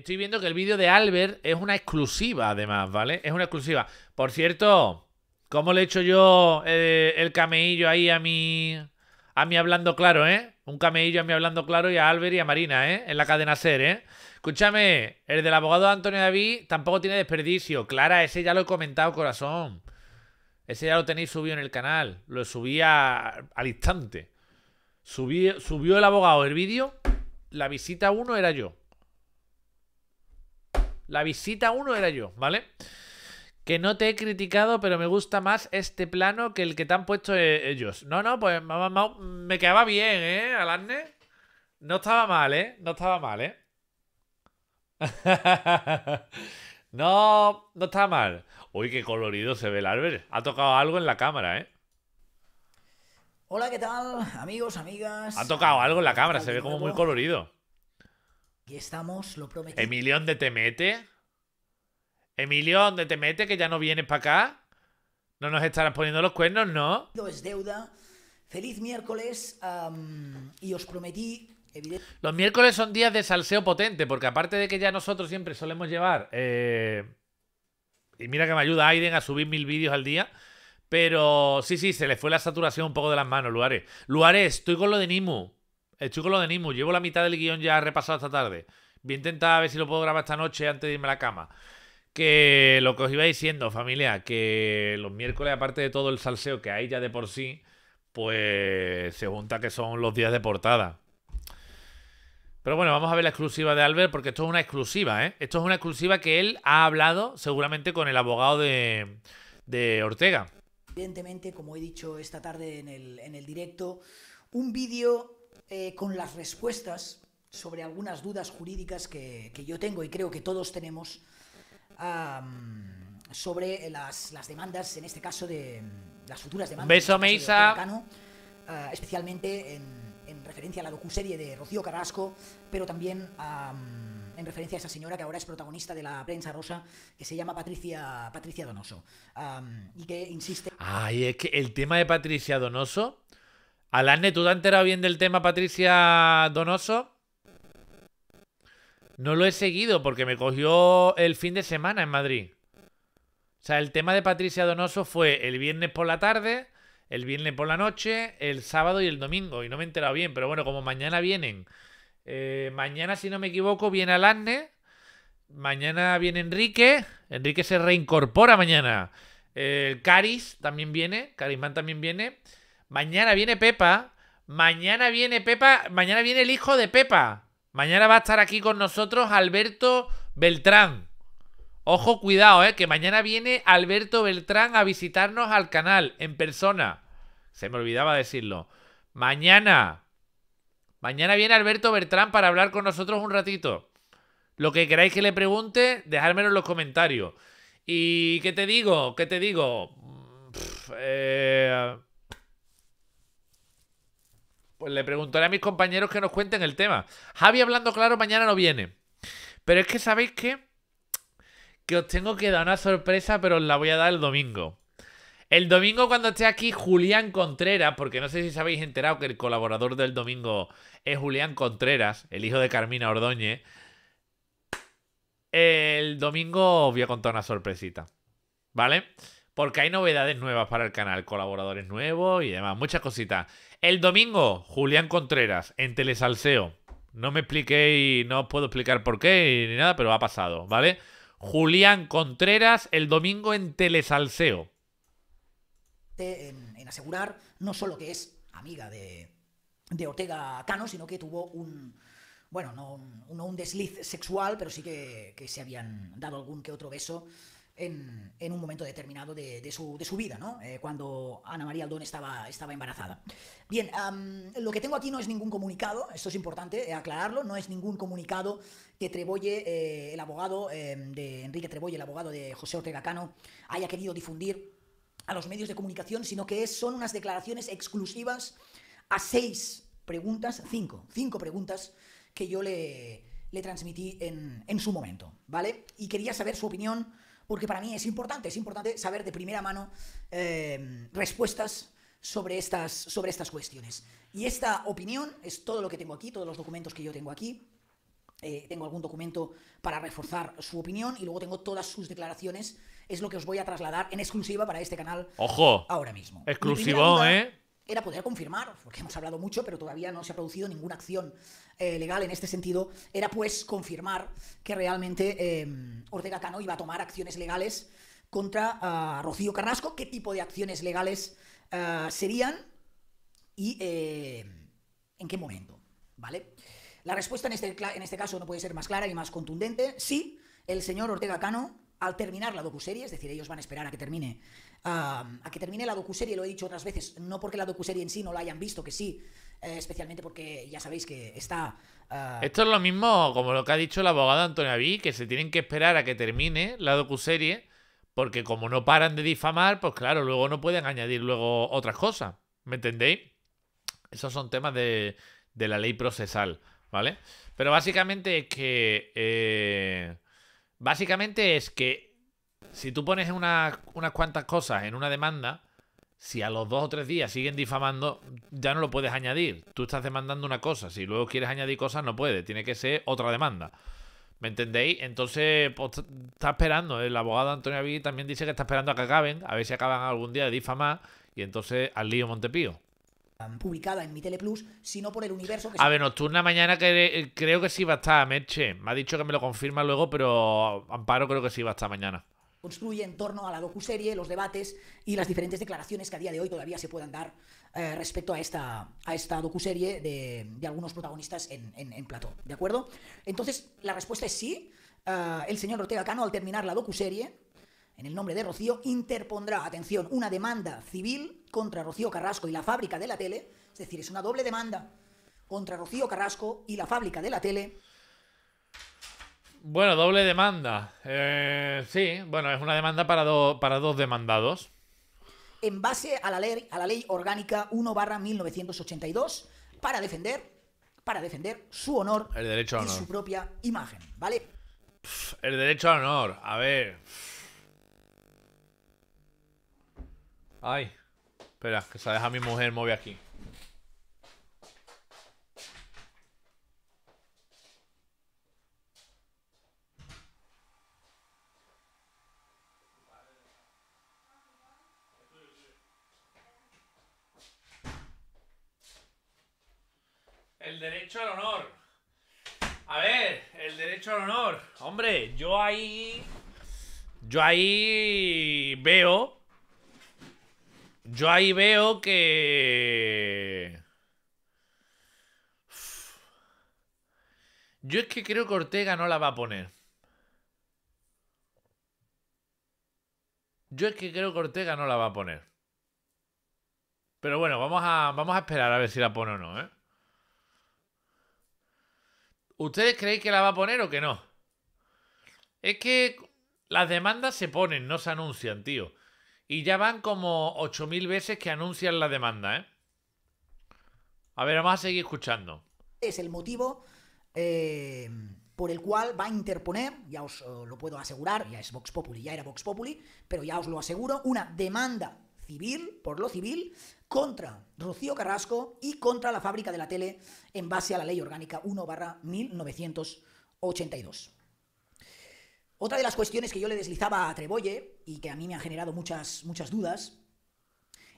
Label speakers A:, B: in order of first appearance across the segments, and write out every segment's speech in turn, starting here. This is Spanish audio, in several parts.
A: Estoy viendo que el vídeo de Albert es una exclusiva, además, ¿vale? Es una exclusiva. Por cierto, ¿cómo le he hecho yo eh, el cameillo ahí a mi. a mi hablando claro, eh? Un cameillo a mi hablando claro y a Albert y a Marina, ¿eh? En la cadena ser, ¿eh? Escúchame, el del abogado Antonio David tampoco tiene desperdicio. Clara, ese ya lo he comentado, corazón. Ese ya lo tenéis subido en el canal. Lo subí al instante. subió el abogado el vídeo. La visita uno era yo. La visita uno era yo, ¿vale? Que no te he criticado, pero me gusta más este plano que el que te han puesto eh, ellos. No, no, pues me quedaba bien, ¿eh, Alarne? No estaba mal, ¿eh? No estaba mal, ¿eh? no, no está mal. Uy, qué colorido se ve el árbol. Ha tocado algo en la cámara, ¿eh?
B: Hola, ¿qué tal? Amigos, amigas. Ha
A: tocado algo en la cámara, se ve como muy colorido
B: estamos, lo prometí.
A: Emilio, ¿dónde te mete? Emilio, ¿dónde te mete que ya no vienes para acá? No nos estarás poniendo los cuernos, ¿no?
B: es deuda. Feliz miércoles y os prometí...
A: Los miércoles son días de salseo potente, porque aparte de que ya nosotros siempre solemos llevar... Eh, y mira que me ayuda Aiden a subir mil vídeos al día. Pero sí, sí, se le fue la saturación un poco de las manos, Luares. Luares, estoy con lo de Nimu. El con lo de Nimu, llevo la mitad del guión ya repasado esta tarde. Voy a intentar ver si lo puedo grabar esta noche antes de irme a la cama. Que lo que os iba diciendo, familia, que los miércoles, aparte de todo el salseo que hay ya de por sí, pues se junta que son los días de portada. Pero bueno, vamos a ver la exclusiva de Albert, porque esto es una exclusiva, ¿eh? Esto es una exclusiva que él ha hablado seguramente con el abogado de, de Ortega.
B: Evidentemente, como he dicho esta tarde en el, en el directo, un vídeo eh, con las respuestas sobre algunas dudas jurídicas que, yo tengo y creo que todos tenemos sobre las, demandas, en este caso de las futuras demandas. Beso, este Meisa. Cano, ah, especialmente en, referencia a la docuserie de Rocío Carrasco, pero también en referencia a esa señora que ahora es protagonista de la prensa rosa, que se llama Patricia, Patricia Donoso,
A: y que insiste... Ay, es que el tema de Patricia Donoso Alasne, ¿tú te has enterado bien del tema Patricia Donoso? No lo he seguido porque me cogió el fin de semana en Madrid. O sea, el tema de Patricia Donoso fue el viernes por la tarde, el viernes por la noche, el sábado y el domingo. Y no me he enterado bien, pero bueno, como mañana vienen. Eh, mañana, si no me equivoco, viene Alasne. Mañana viene Enrique. Enrique se reincorpora mañana. El eh, Caris también viene. Carisman también viene. Mañana viene Pepa. Mañana viene Pepa. Mañana viene el hijo de Pepa. Mañana va a estar aquí con nosotros Alberto Beltrán. Ojo, cuidado, ¿eh? que mañana viene Alberto Beltrán a visitarnos al canal en persona. Se me olvidaba decirlo. Mañana. Mañana viene Alberto Beltrán para hablar con nosotros un ratito. Lo que queráis que le pregunte, dejármelo en los comentarios. ¿Y qué te digo? ¿Qué te digo? eh pues le preguntaré a mis compañeros que nos cuenten el tema. Javi hablando claro, mañana no viene. Pero es que sabéis qué? que os tengo que dar una sorpresa, pero os la voy a dar el domingo. El domingo cuando esté aquí Julián Contreras, porque no sé si sabéis enterado que el colaborador del domingo es Julián Contreras, el hijo de Carmina Ordóñez. El domingo os voy a contar una sorpresita. ¿Vale? porque hay novedades nuevas para el canal, colaboradores nuevos y demás, muchas cositas. El domingo, Julián Contreras en Telesalseo. No me expliqué y no os puedo explicar por qué ni nada, pero ha pasado, ¿vale? Julián Contreras el domingo en Telesalseo.
B: En, asegurar no solo que es amiga de, de Ortega Cano, sino que tuvo un, bueno, no, un desliz sexual, pero sí que se habían dado algún que otro beso en, un momento determinado de, su, de su, vida, ¿no? Eh, cuando Ana María Aldón estaba, estaba embarazada. Bien, lo que tengo aquí no es ningún comunicado, esto es importante aclararlo, no es ningún comunicado que Trebolle, eh, el abogado em, de Enrique Trebolle, el abogado de José Ortega Cano, haya querido difundir a los medios de comunicación, sino que es, son unas declaraciones exclusivas a seis preguntas, cinco, cinco preguntas que yo le, le transmití en, en, su momento, ¿vale? Y quería saber su opinión porque para mí es importante, es importante saber de primera mano em, respuestas sobre estas, sobre estas cuestiones. Y esta opinión es todo lo que tengo aquí, todos los documentos que yo tengo aquí. Eh, tengo algún documento para reforzar su opinión y luego tengo todas sus declaraciones. Es lo que os voy a trasladar en exclusiva para este canal. Ojo. Ahora mismo. Exclusivo, ¿eh? era poder confirmar, porque hemos hablado mucho, pero todavía no se ha producido ninguna acción eh, legal en este sentido, era pues confirmar que realmente eh, Ortega Cano iba a tomar acciones legales contra ah, Rocío Carrasco, qué tipo de acciones legales ah, serían y eh, en qué momento, ¿vale? La respuesta en este, en este caso no puede ser más clara y más contundente. Sí, el señor Ortega Cano al terminar la docuserie, es decir, ellos van a esperar a que termine, ah, a que termine la docuserie, lo he dicho otras veces, no porque la docuserie en sí no la hayan visto, que sí, eh, especialmente porque ya sabéis que está... Ah, Esto
A: es lo mismo como lo que ha dicho el abogado Antonio Aví, que se tienen que esperar a que termine la docuserie, porque como no paran de difamar, pues claro, luego no pueden añadir luego otras cosas, ¿me entendéis? Esos son temas de, la ley procesal, ¿vale? Pero básicamente es que... Eh, Básicamente es que si tú pones una, unas cuantas cosas en una demanda, si a los dos o tres días siguen difamando, ya no lo puedes añadir. Tú estás demandando una cosa. Si luego quieres añadir cosas, no puedes. Tiene que ser otra demanda. ¿Me entendéis? Entonces, pues, está esperando. El abogado Antonio vi también dice que está esperando a que acaben, a ver si acaban algún día de difamar. Y entonces al lío Montepío
B: publicada en mi Teleplus, sino por el universo que A ver,
A: Nocturna mañana que, eh, creo que sí va a estar, Meche. Me ha dicho que me lo confirma luego, pero Amparo creo que sí va a estar mañana.
B: Construye en torno a la docuserie, los debates y las diferentes declaraciones que a día de hoy todavía se puedan dar eh, respecto a esta, a esta docuserie de, algunos protagonistas en, en, plató, ¿de acuerdo? Entonces, la respuesta es sí. Eh, el señor Ortega Cano, al terminar la docuserie, en el nombre de Rocío, interpondrá, atención, una demanda civil contra Rocío Carrasco y la fábrica de la tele, es decir, es una doble demanda contra Rocío Carrasco y la fábrica de la tele.
A: Bueno, doble demanda. Eh, sí, bueno, es una demanda para, dos demandados.
B: En base a la ley, a la ley orgánica 1 barra 1982, para defender, para defender su honor,
A: El y su
B: propia imagen,
A: ¿vale? El derecho al honor, a ver. Ay. Espera, que se deja mi mujer mueve aquí. El derecho al honor. A ver, el derecho al honor. Hombre, yo ahí. Yo ahí veo yo ahí veo que... Yo es que creo que Ortega no la va a poner. Yo es que creo que Ortega no la va a poner. Pero bueno, vamos a, vamos a esperar a ver si la pone o no, ¿eh? ¿Ustedes creéis que la va a poner o que no? Es que las demandas se ponen, no se anuncian, tío. Y ya van como 8.000 veces que anuncian la demanda, ¿eh? A ver, vamos a seguir escuchando.
B: Es el motivo eh, por el cual va a interponer, ya os eh, lo puedo asegurar, ya es Vox Populi, ya era Vox Populi, pero ya os lo aseguro, una demanda civil, por lo civil, contra Rocío Carrasco y contra la fábrica de la tele en base a la ley orgánica 1 barra 1982. Otra de las cuestiones que yo le deslizaba a Trebolle y que a mí me han generado muchas, muchas dudas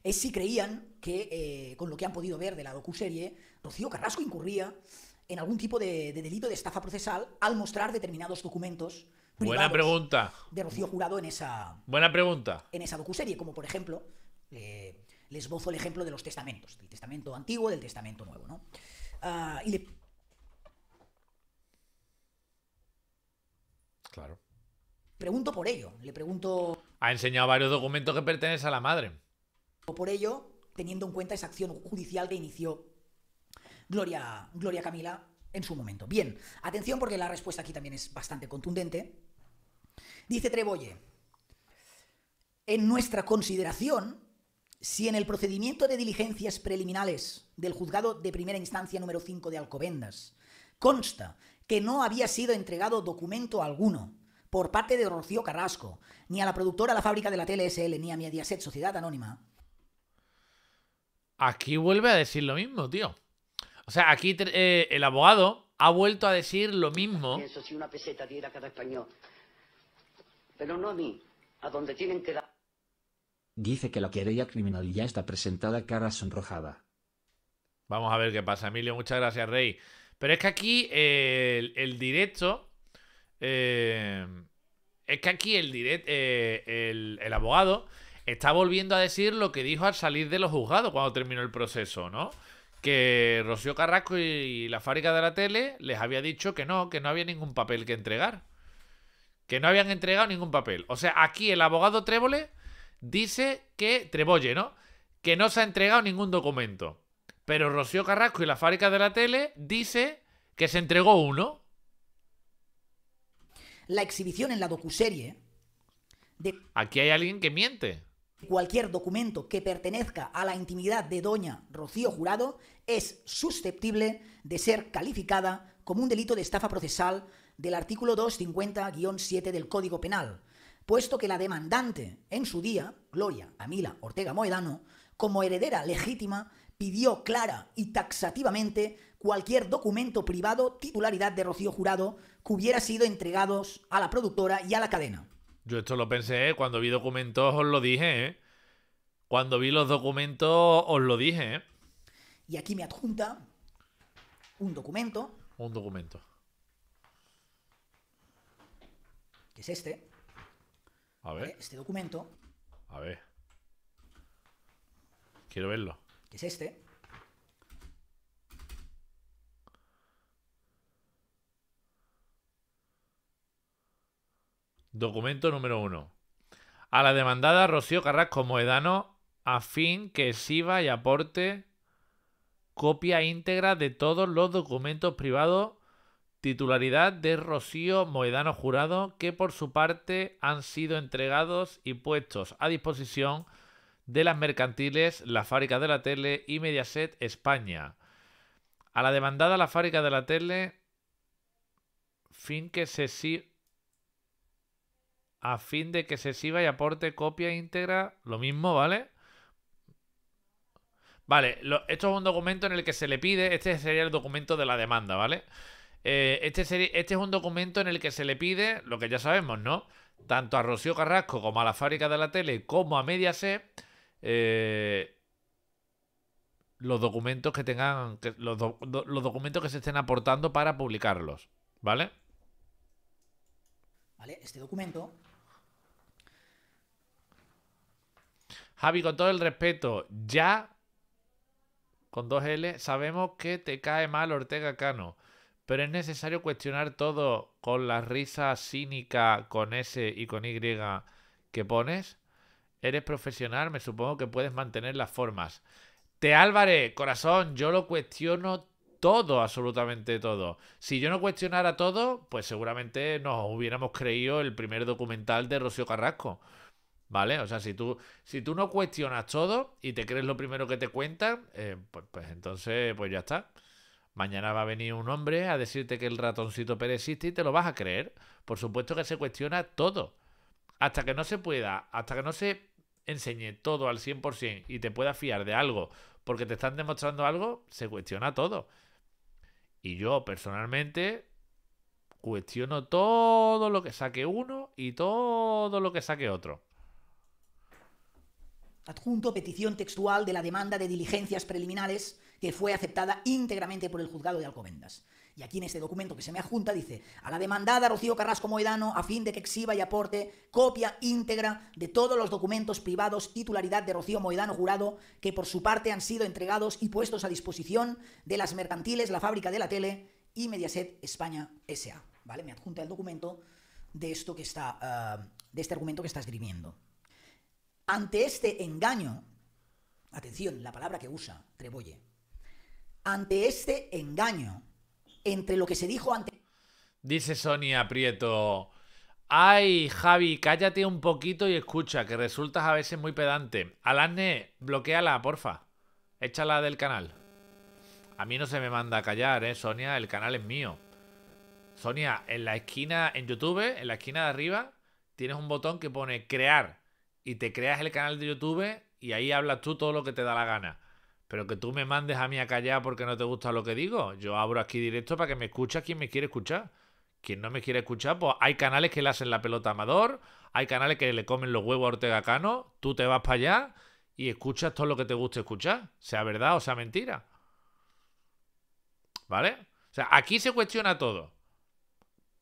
B: es si creían que, eh, con lo que han podido ver de la docuserie, Rocío Carrasco incurría en algún tipo de, delito de estafa procesal al mostrar determinados documentos
A: Buena pregunta.
B: de Rocío Jurado en esa.
A: Buena pregunta.
B: En esa docuserie, como por ejemplo, eh, les el ejemplo de los testamentos, del testamento antiguo del testamento nuevo, ¿no? Ah, claro pregunto por ello, le pregunto...
A: Ha enseñado varios documentos que pertenecen a la madre.
B: Por ello, teniendo en cuenta esa acción judicial que inició Gloria, Gloria Camila
A: en su momento. Bien,
B: atención porque la respuesta aquí también es bastante contundente. Dice Trebolle, en nuestra consideración, si en el procedimiento de diligencias preliminares del juzgado de primera instancia número 5 de Alcobendas consta que no había sido entregado documento alguno por parte de Rocío Carrasco, ni a la productora de La Fábrica de la TLSL, ni a Mediaset Sociedad Anónima.
A: Aquí vuelve a decir lo mismo, tío. O sea, aquí eh, el abogado ha vuelto a decir lo mismo.
B: una cada español. Pero no a mí, a tienen que
A: Dice que la querella criminal ya está presentada cara sonrojada. Vamos a ver qué pasa, Emilio. Muchas gracias, Rey. Pero es que aquí eh, el, el, directo eh, es que aquí eh, el, el, abogado está volviendo a decir lo que dijo al salir de los juzgados cuando terminó el proceso, ¿no? Que Rocío Carrasco y, la fábrica de la tele les había dicho que no, que no había ningún papel que entregar. Que no habían entregado ningún papel. O sea, aquí el abogado Trébole dice que, Trebolle, ¿no? Que no se ha entregado ningún documento. Pero Rocío Carrasco y la fábrica de la tele dice que se entregó uno la exhibición en la docuserie de... Aquí hay alguien que miente.
B: Cualquier documento que pertenezca a la intimidad de doña Rocío Jurado es susceptible de ser calificada como un delito de estafa procesal del artículo 250-7 del Código Penal, puesto que la demandante en su día, Gloria Amila Ortega Moedano, como heredera legítima, pidió clara y taxativamente cualquier documento privado titularidad de Rocío Jurado que hubiera sido entregados a la productora y a la cadena.
A: Yo esto lo pensé, ¿eh? cuando vi documentos os lo dije, ¿eh? Cuando vi los documentos os lo dije, ¿eh?
B: Y aquí me adjunta un documento.
A: Un documento. ¿Qué es este. A ver. Eh, este documento. A ver. Quiero verlo. Que es este. Documento número uno. A la demandada Rocío Carrasco Moedano a fin que exhiba y aporte copia íntegra de todos los documentos privados titularidad de Rocío Moedano Jurado que por su parte han sido entregados y puestos a disposición de las mercantiles La Fábrica de la Tele y Mediaset España. A la demandada La Fábrica de la Tele fin que se a fin de que se sirva y aporte copia íntegra, lo mismo, ¿vale? Vale, esto es un documento en el que se le pide, este sería el documento de la demanda, ¿vale? Eh, este, este es un documento en el que se le pide, lo que ya sabemos, ¿no? Tanto a Rocío Carrasco como a la fábrica de la tele, como a Mediaset, eh, los documentos que tengan, los, los documentos que se estén aportando para publicarlos, ¿vale?
B: Vale, este documento
A: Javi, con todo el respeto, ya con dos L, sabemos que te cae mal Ortega Cano, pero es necesario cuestionar todo con la risa cínica con S y con Y que pones. Eres profesional, me supongo que puedes mantener las formas. Te Álvarez, corazón, yo lo cuestiono todo, absolutamente todo. Si yo no cuestionara todo, pues seguramente nos hubiéramos creído el primer documental de Rocío Carrasco. ¿Vale? O sea, si tú, si tú no cuestionas todo y te crees lo primero que te cuentan, eh, pues, pues, entonces, pues ya está. Mañana va a venir un hombre a decirte que el ratoncito Pérez y te lo vas a creer. Por supuesto que se cuestiona todo. Hasta que no se pueda, hasta que no se enseñe todo al 100% y te pueda fiar de algo porque te están demostrando algo, se cuestiona todo. Y yo personalmente cuestiono todo lo que saque uno y todo lo que saque otro.
B: Adjunto petición textual de la demanda de diligencias preliminares que fue aceptada íntegramente por el juzgado de Alcobendas. Y aquí en este documento que se me adjunta dice, a la demandada Rocío Carrasco Moedano, a fin de que exhiba y aporte copia íntegra de todos los documentos privados titularidad de Rocío Moedano jurado, que por su parte han sido entregados y puestos a disposición de las mercantiles, la fábrica de la tele y Mediaset España SA. ¿Vale? Me adjunta el documento de esto que está, eh, de este argumento que está escribiendo. Ante este engaño, atención, la palabra que usa Trebolle, ante este engaño, entre lo que se dijo antes...
A: Dice Sonia Prieto, ay Javi, cállate un poquito y escucha, que resultas a veces muy pedante. Alane, bloqueala, porfa. Échala del canal. A mí no se me manda a callar, ¿eh, Sonia? El canal es mío. Sonia, en la esquina, en YouTube, en la esquina de arriba, tienes un botón que pone crear y te creas el canal de YouTube y ahí hablas tú todo lo que te da la gana. Pero que tú me mandes a mí a callar porque no te gusta lo que digo. Yo abro aquí directo para que me escucha quien me quiere escuchar. Quien no me quiere escuchar, pues hay canales que le hacen la pelota a Amador, hay canales que le comen los huevos a Ortega Cano, tú te vas para allá y escuchas todo lo que te guste escuchar, sea verdad o sea mentira. ¿Vale? O sea, aquí se cuestiona todo.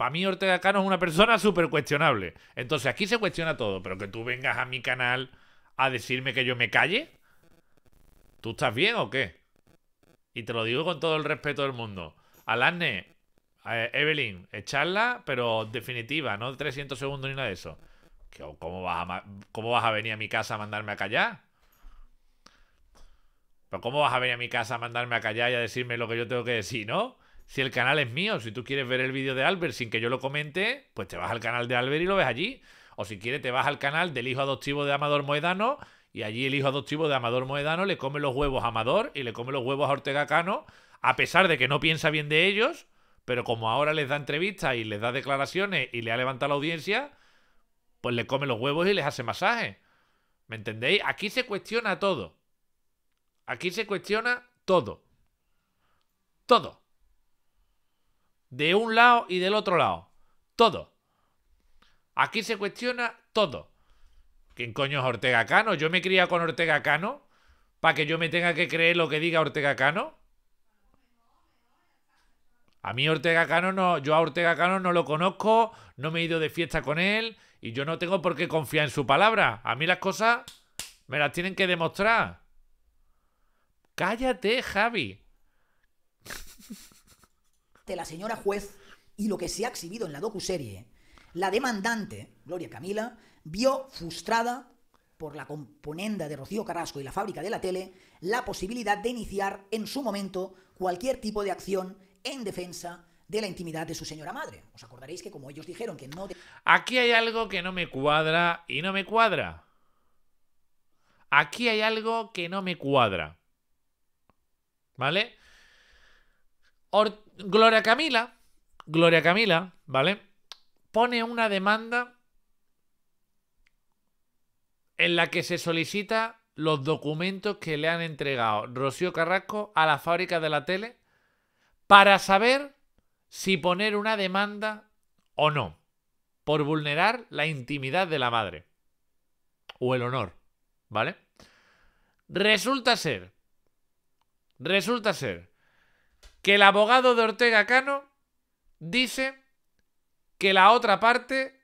A: Para mí Ortega Cano es una persona súper cuestionable. Entonces aquí se cuestiona todo, pero que tú vengas a mi canal a decirme que yo me calle, ¿tú estás bien o qué? Y te lo digo con todo el respeto del mundo. Alanne, eh, Evelyn, echarla, pero definitiva, no 300 segundos ni nada de eso. ¿Cómo vas, a, ¿Cómo vas a venir a mi casa a mandarme a callar? ¿Pero cómo vas a venir a mi casa a mandarme a callar y a decirme lo que yo tengo que decir, no? si el canal es mío, si tú quieres ver el vídeo de Albert sin que yo lo comente, pues te vas al canal de Albert y lo ves allí. O si quieres, te vas al canal del hijo adoptivo de Amador Moedano y allí el hijo adoptivo de Amador Moedano le come los huevos a Amador y le come los huevos a Ortega Cano, a pesar de que no piensa bien de ellos, pero como ahora les da entrevistas y les da declaraciones y le ha levantado la audiencia, pues le come los huevos y les hace masaje. ¿Me entendéis? Aquí se cuestiona todo. Aquí se cuestiona todo. Todo. De un lado y del otro lado. Todo. Aquí se cuestiona todo. ¿Quién coño es Ortega Cano? ¿Yo me cría con Ortega Cano? ¿Para que yo me tenga que creer lo que diga Ortega Cano? A mí Ortega Cano no, yo a Ortega Cano no lo conozco, no me he ido de fiesta con él y yo no tengo por qué confiar en su palabra. A mí las cosas me las tienen que demostrar. Cállate, Javi
B: la señora juez y lo que se ha exhibido en la docuserie, la demandante, Gloria Camila, vio frustrada por la componenda de Rocío Carrasco y la fábrica de la tele la posibilidad de iniciar en su momento cualquier tipo de acción en defensa de la intimidad de su señora madre. Os acordaréis que como ellos dijeron que no...
A: Aquí hay algo que no me cuadra y no me cuadra. Aquí hay algo que no me cuadra. ¿Vale? Or Gloria Camila, Gloria Camila, ¿vale? Pone una demanda en la que se solicita los documentos que le han entregado Rocío Carrasco a la fábrica de la tele para saber si poner una demanda o no por vulnerar la intimidad de la madre o el honor, ¿vale? Resulta ser, resulta ser que el abogado de Ortega Cano dice que la otra parte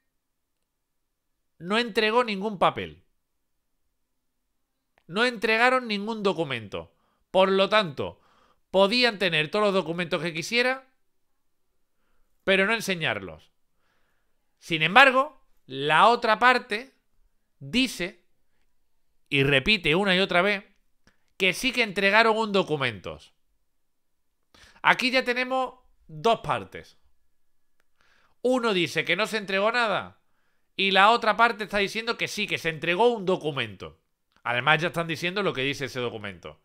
A: no entregó ningún papel. No entregaron ningún documento. Por lo tanto, podían tener todos los documentos que quisiera, pero no enseñarlos. Sin embargo, la otra parte dice y repite una y otra vez que sí que entregaron un documentos. Aquí ya tenemos dos partes. Uno dice que no se entregó nada y la otra parte está diciendo que sí, que se entregó un documento. Además ya están diciendo lo que dice ese documento.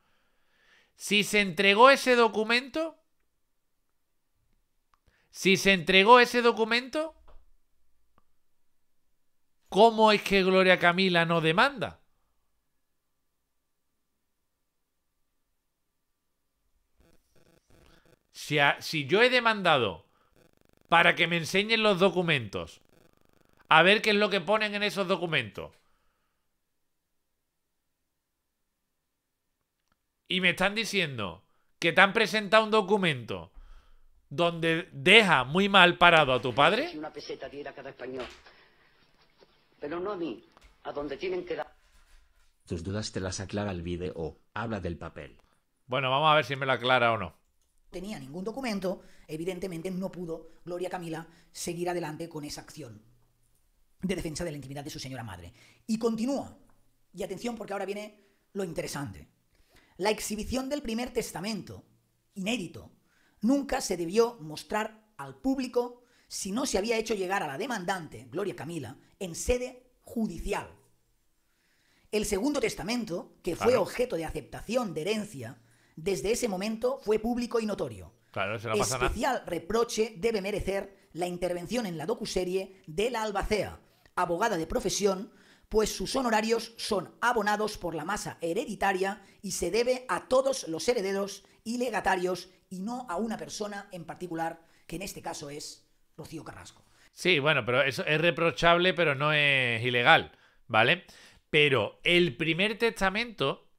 A: Si se entregó ese documento, si se entregó ese documento, ¿cómo es que Gloria Camila no demanda? Si, yo he demandado para que me enseñen los documentos, a ver qué es lo que ponen en esos documentos, y me están diciendo que te han presentado un documento donde deja muy mal parado a tu padre.
B: Pero no a tienen que dar. Tus dudas te las aclara el vídeo o habla del papel.
A: Bueno, vamos a ver si me lo aclara o no
B: tenía ningún documento, evidentemente no pudo Gloria Camila seguir adelante con esa acción de defensa de la intimidad de su señora madre. Y continúa. Y atención porque ahora viene lo interesante. La exhibición del primer testamento, inédito, nunca se debió mostrar al público si no se había hecho llegar a la demandante, Gloria Camila, en sede judicial. El segundo testamento, que fue objeto de aceptación de herencia desde ese momento fue público y notorio.
A: Claro, Especial
B: reproche debe merecer la intervención en la docuserie de la Albacea, abogada de profesión, pues sus honorarios son abonados por la masa hereditaria y se debe a todos los herederos y legatarios y no a una persona en particular, que en este caso es Rocío Carrasco.
A: Sí, bueno, pero eso es reprochable, pero no es ilegal, ¿vale? Pero el primer testamento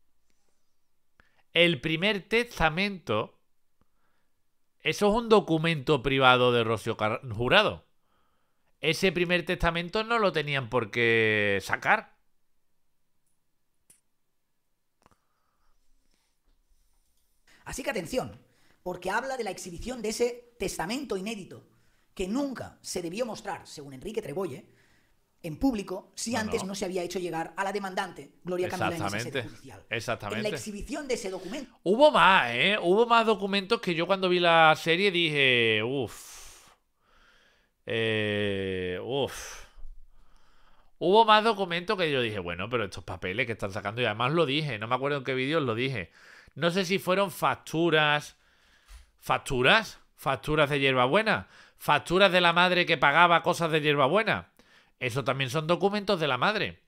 A: el primer testamento, eso es un documento privado de Rocío Jurado. Ese primer testamento no lo tenían por qué sacar. Así que atención,
B: porque habla de la exhibición de ese testamento inédito que nunca se debió mostrar, según Enrique Trebolle, en público si antes no. se había hecho llegar a la demandante Gloria Camila Exactamente. En
A: judicial. Exactamente. la
B: exhibición de ese documento.
A: Hubo más, ¿eh? Hubo más documentos que yo cuando vi la serie dije, uff. Eh, uff. Hubo más documentos que yo dije, bueno, pero estos papeles que están sacando, y además lo dije, no me acuerdo en qué vídeo lo dije. No sé si fueron facturas. ¿Facturas? Facturas de hierbabuena. Facturas de la madre que pagaba cosas de hierbabuena eso también son documentos de la madre.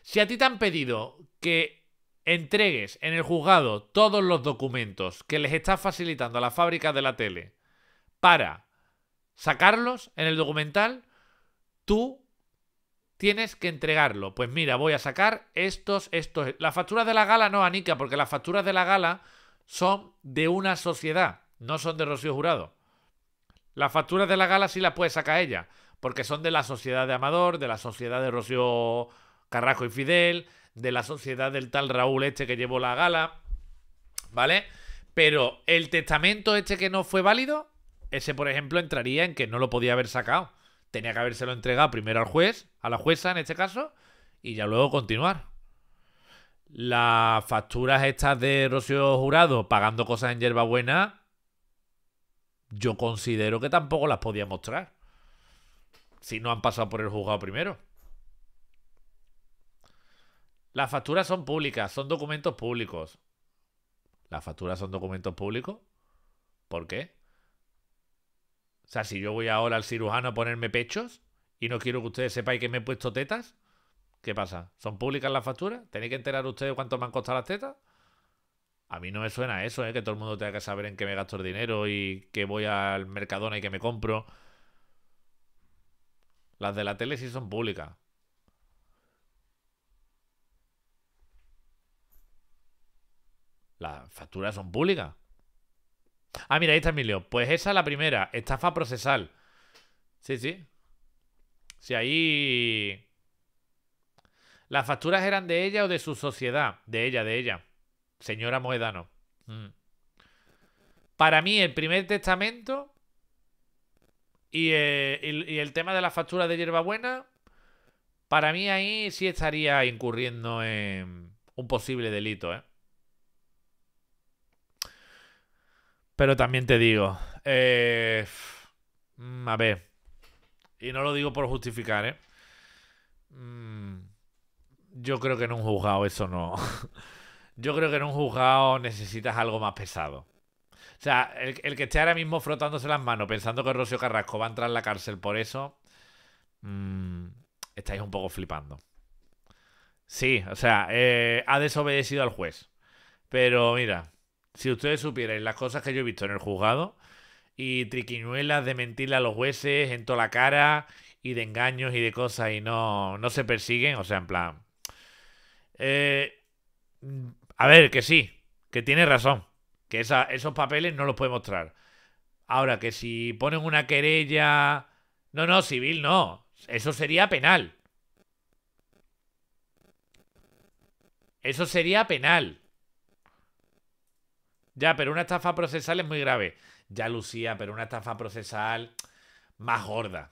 A: Si a ti te han pedido que entregues en el juzgado todos los documentos que les está facilitando a la fábrica de la tele para sacarlos en el documental, tú tienes que entregarlo. Pues mira, voy a sacar estos, estos. Las facturas de la gala no, Anica, porque las facturas de la gala son de una sociedad, no son de Rocío Jurado. Las facturas de la gala sí las puede sacar ella porque son de la Sociedad de Amador, de la Sociedad de Rocío Carrasco y Fidel, de la Sociedad del tal Raúl este que llevó la gala, ¿vale? Pero el testamento este que no fue válido, ese por ejemplo entraría en que no lo podía haber sacado. Tenía que habérselo entregado primero al juez, a la jueza en este caso, y ya luego continuar. Las facturas estas de Rocío Jurado pagando cosas en Buena, yo considero que tampoco las podía mostrar si no han pasado por el juzgado primero. Las facturas son públicas, son documentos públicos. ¿Las facturas son documentos públicos? ¿Por qué? O sea, si yo voy ahora al cirujano a ponerme pechos y no quiero que ustedes sepan que me he puesto tetas, ¿qué pasa? ¿Son públicas las facturas? ¿Tenéis que enterar ustedes cuánto me han costado las tetas? A mí no me suena eso, ¿eh? que todo el mundo tenga que saber en qué me gasto el dinero y que voy al Mercadona y que me compro. Las de la tele sí son públicas. Las facturas son públicas. Ah, mira, ahí está Emilio. Pues esa es la primera. Estafa procesal. Sí, sí. Si ahí... Las facturas eran de ella o de su sociedad. De ella, de ella. Señora Moedano. Mm. Para mí, el primer testamento eh, y, el tema de la factura de hierbabuena, para mí ahí sí estaría incurriendo en un posible delito, ¿eh? Pero también te digo, eh, mm, a ver, y no lo digo por justificar, ¿eh? Mm, yo creo que en un juzgado eso no. Yo creo que en un juzgado necesitas algo más pesado. O sea, el, que esté ahora mismo frotándose las manos pensando que Rocío Carrasco va a entrar en la cárcel por eso, mm, estáis un poco flipando. Sí, o sea, eh, ha desobedecido al juez. Pero mira, si ustedes supieran las cosas que yo he visto en el juzgado y triquiñuelas de mentirle a los jueces en toda la cara y de engaños y de cosas y no, no se persiguen, o sea, en plan... Eh, a ver, que sí, que tiene razón. Que esos papeles no los puede mostrar. Ahora, que si ponen una querella... No, no, civil no. Eso sería penal. Eso sería penal. Ya, pero una estafa procesal es muy grave. Ya, Lucía, pero una estafa procesal más gorda.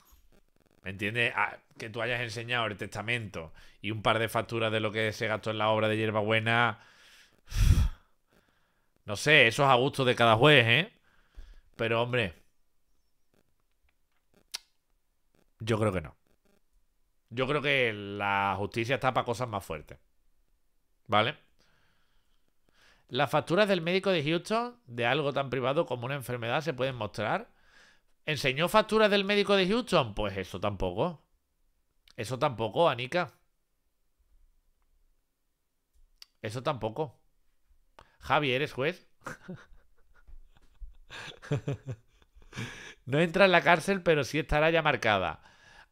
A: ¿Me entiendes? Ah, que tú hayas enseñado el testamento y un par de facturas de lo que se gastó en la obra de Hierbabuena. Buena. No sé, eso es a gusto de cada juez, ¿eh? Pero hombre, yo creo que no. Yo creo que la justicia está para cosas más fuertes. ¿Vale? Las facturas del médico de Houston de algo tan privado como una enfermedad se pueden mostrar. ¿Enseñó facturas del médico de Houston? Pues eso tampoco. Eso tampoco, Anika. Eso tampoco. Javier, ¿eres juez? no entra en la cárcel, pero sí estará ya marcada.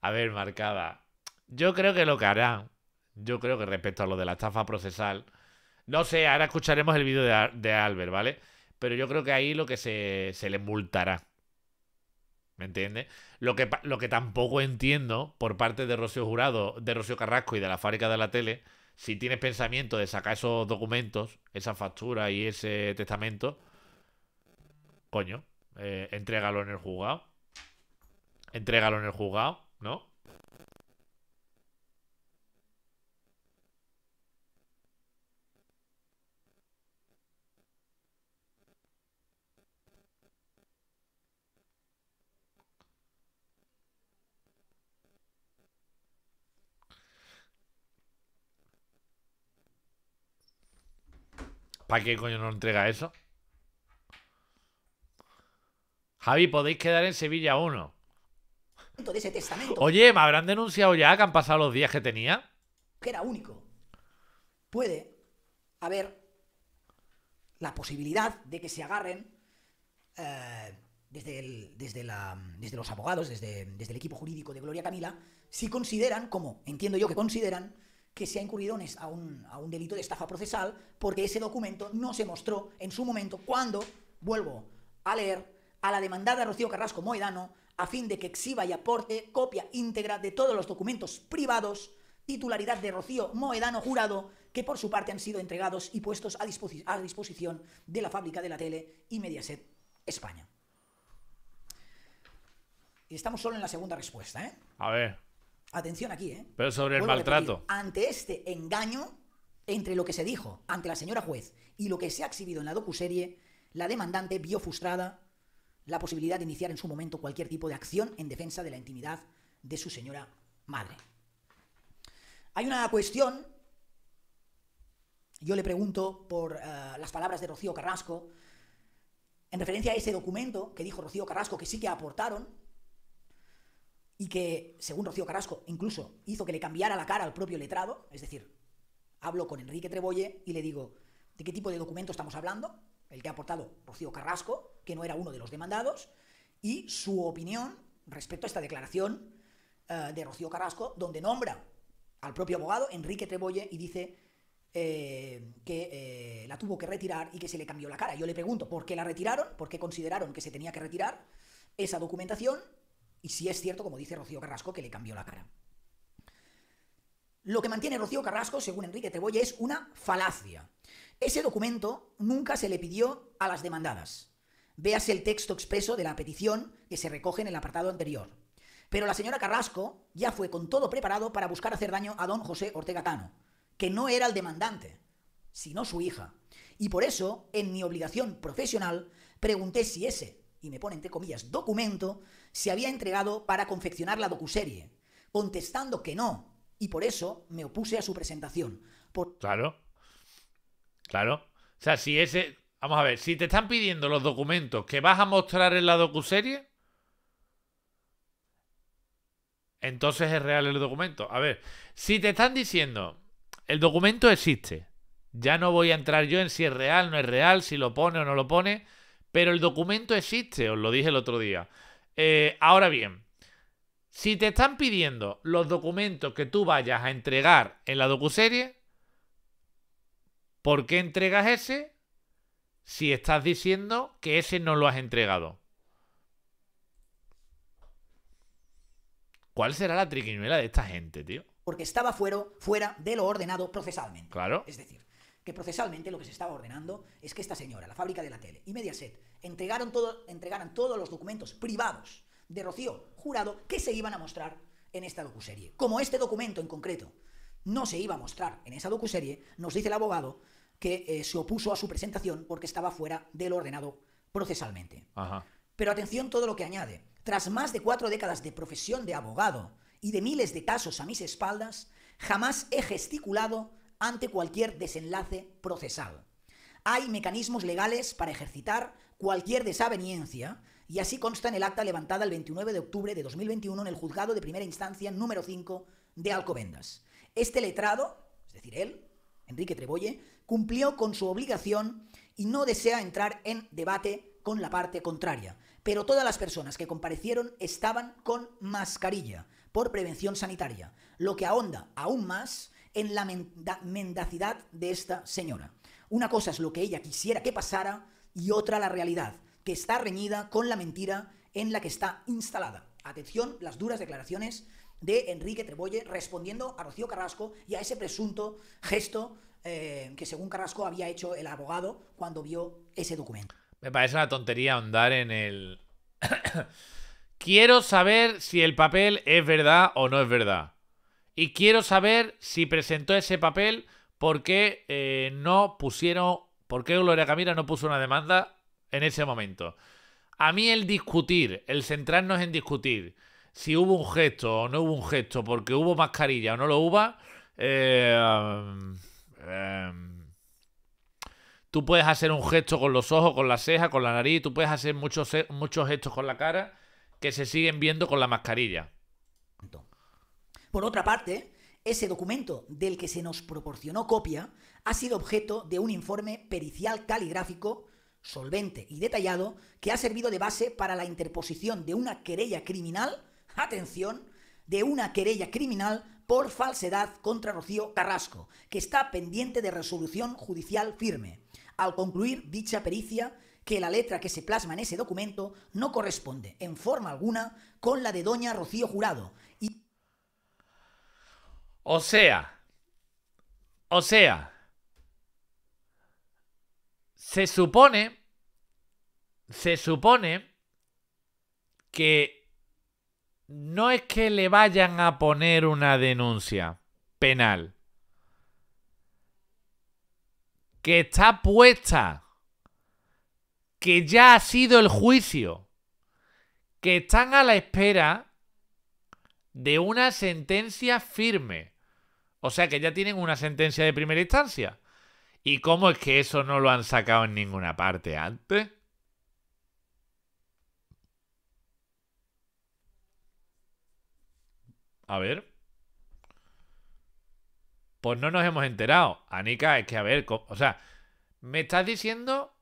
A: A ver, marcada. Yo creo que lo que hará, yo creo que respecto a lo de la estafa procesal, no sé, ahora escucharemos el vídeo de, Albert, ¿vale? Pero yo creo que ahí lo que se, le multará. ¿Me entiendes? Lo que, lo que tampoco entiendo por parte de Rocío Jurado, de Rocío Carrasco y de la fábrica de la tele si tienes pensamiento de sacar esos documentos, esa factura y ese testamento, coño, eh, entrégalo en el juzgado. Entrégalo en el juzgado, ¿no? ¿Para qué coño no entrega eso? Javi, podéis quedar en Sevilla 1. Oye, ¿me habrán denunciado ya que han pasado los días que tenía?
B: Que era único. Puede haber la posibilidad de que se agarren eh, desde, los abogados, desde, desde el equipo jurídico de Gloria Camila, si consideran, como entiendo yo que consideran, que se ha incurrido a un, delito de estafa procesal porque ese documento no se mostró en su momento cuando, vuelvo a leer, a la demandada Rocío Carrasco Moedano, a fin de que exhiba y aporte copia íntegra de todos los documentos privados, titularidad de Rocío Moedano Jurado, que por su parte han sido entregados y puestos a, a disposición de la fábrica de la tele y Mediaset España. Y estamos solo en la segunda respuesta, ¿eh? A ver. Atención aquí, ¿eh?
A: Pero sobre el maltrato.
B: Ante este engaño entre lo que se dijo ante la señora juez y lo que se ha exhibido en la docuserie, la demandante vio frustrada la posibilidad de iniciar en su momento cualquier tipo de acción en defensa de la intimidad de su señora madre. Hay una cuestión, yo le pregunto por eh, las palabras de Rocío Carrasco, en referencia a ese documento que dijo Rocío Carrasco que sí que aportaron y que, según Rocío Carrasco, incluso hizo que le cambiara la cara al propio letrado, es decir, hablo con Enrique Trebolle y le digo, ¿de qué tipo de documento estamos hablando? El que ha aportado Rocío Carrasco, que no era uno de los demandados, y su opinión respecto a esta declaración eh, de Rocío Carrasco, donde nombra al propio abogado Enrique Trebolle y dice eh, que eh, la tuvo que retirar y que se le cambió la cara. Yo le pregunto, ¿por qué la retiraron? ¿Por qué consideraron que se tenía que retirar esa documentación? Y si es cierto, como dice Rocío Carrasco, que le cambió la cara. Lo que mantiene Rocío Carrasco, según Enrique Treboya es una falacia. Ese documento nunca se le pidió a las demandadas. Véase el texto expreso de la petición que se recoge en el apartado anterior. Pero la señora Carrasco ya fue con todo preparado para buscar hacer daño a don José Ortega Cano, que no era el demandante, sino su hija. Y por eso, en mi obligación profesional, pregunté si ese, y me pone entre comillas, documento, se había entregado para confeccionar la docuserie, contestando que no, y por eso me opuse a su presentación.
A: Claro, claro. O sea, si ese... Vamos a ver, si te están pidiendo los documentos que vas a mostrar en la docuserie, entonces es real el documento. A ver, si te están diciendo, el documento existe, ya no voy a entrar yo en si es real, no es real, si lo pone o no lo pone, pero el documento existe, os lo dije el otro día. Eh, ahora bien, si te están pidiendo los documentos que tú vayas a entregar en la docuserie, ¿por qué entregas ese si estás diciendo que ese no lo has entregado? ¿Cuál será la triquiñuela de esta gente, tío?
B: Porque estaba fuera fuera de lo ordenado procesalmente.
A: Claro. Es decir,
B: que procesalmente lo que se estaba ordenando es que esta señora, la fábrica de la tele y Mediaset, entregaron entregaran todos los documentos privados de Rocío Jurado que se iban a mostrar en esta docuserie. Como este documento en concreto no se iba a mostrar en esa docuserie, nos dice el abogado que eh, se opuso a su presentación porque estaba fuera del ordenado procesalmente. Pero atención todo lo que añade. Tras más de cuatro décadas de profesión de abogado y de miles de casos a mis espaldas, jamás he gesticulado ante cualquier desenlace procesal. Hay mecanismos legales para ejercitar cualquier desaveniencia y así consta en el acta levantada el 29 de octubre de 2021 en el juzgado de primera instancia número 5 de Alcobendas. Este letrado, es decir, él, Enrique Trebolle, cumplió con su obligación y no desea entrar en debate con la parte contraria, pero todas las personas que comparecieron estaban con mascarilla por prevención sanitaria, lo que ahonda aún más en la mendacidad de esta señora. Una cosa es lo que ella quisiera que pasara y otra la realidad, que está reñida con la mentira en la que está instalada. Atención, las duras declaraciones de Enrique Trebolle respondiendo a Rocío Carrasco y a ese presunto gesto eh, que según Carrasco había hecho el abogado cuando vio ese documento.
A: Me parece una tontería ahondar en el... Quiero saber si el papel es verdad o no es verdad. Y quiero saber si presentó ese papel por qué eh, no pusieron, por qué Gloria Camila no puso una demanda en ese momento. A mí el discutir, el centrarnos en discutir si hubo un gesto o no hubo un gesto, porque hubo mascarilla o no lo hubo, eh, em, tú puedes hacer un gesto con los ojos, con la ceja, con la nariz, tú puedes hacer muchos, muchos gestos con la cara que se siguen viendo con la mascarilla.
B: Por otra parte, ese documento del que se nos proporcionó copia ha sido objeto de un informe pericial caligráfico solvente y detallado que ha servido de base para la interposición de una querella criminal, atención, de una querella criminal por falsedad contra Rocío Carrasco, que está pendiente de resolución judicial firme. Al concluir dicha pericia, que la letra que se plasma en ese documento no corresponde en forma alguna con la de doña Rocío Jurado,
A: o sea, o sea, se supone, se supone que no es que le vayan a poner una denuncia penal, que está puesta, que ya ha sido el juicio, que están a la espera de una sentencia firme o sea que ya tienen una sentencia de primera instancia. ¿Y cómo es que eso no lo han sacado en ninguna parte antes? A ver. Pues no nos hemos enterado. Anika, es que a ver, o sea, me estás diciendo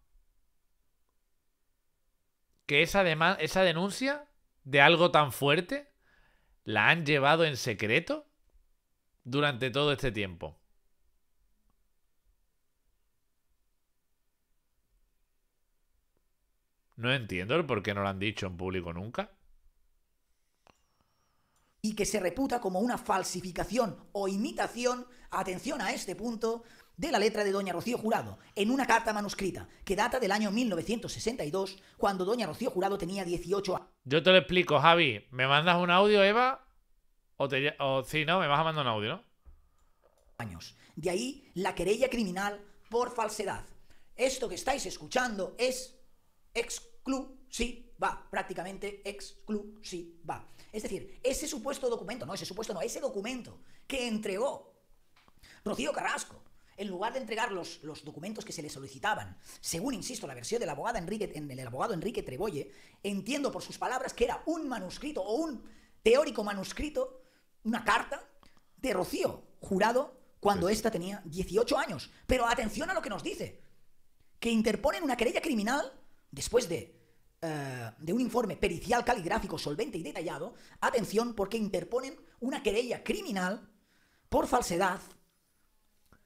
A: que esa, esa denuncia de algo tan fuerte la han llevado en secreto durante todo este tiempo. No entiendo el por qué no lo han dicho en público nunca.
B: Y que se reputa como una falsificación o imitación, atención a este punto, de la letra de Doña Rocío Jurado, en una carta manuscrita que data del año 1962, cuando Doña Rocío Jurado tenía 18 años.
A: Yo te lo explico, Javi. ¿Me mandas un audio, Eva? O, si ¿no? Me vas a mandar un audio, ¿no? Años.
B: De ahí la querella criminal por falsedad. Esto que estáis escuchando es va, prácticamente exclusiva. Es decir, ese supuesto documento, no, ese supuesto no, ese documento que entregó Rocío Carrasco, en lugar de entregar los, documentos que se le solicitaban, según, insisto, la versión del abogado Enrique, en el abogado Enrique Trebolle, entiendo por sus palabras que era un manuscrito o un teórico manuscrito una carta de Rocío Jurado cuando ésta tenía 18 años. Pero atención a lo que nos dice, que interponen una querella criminal después eh, de, un informe pericial caligráfico solvente y detallado. Atención porque interponen una querella criminal por falsedad,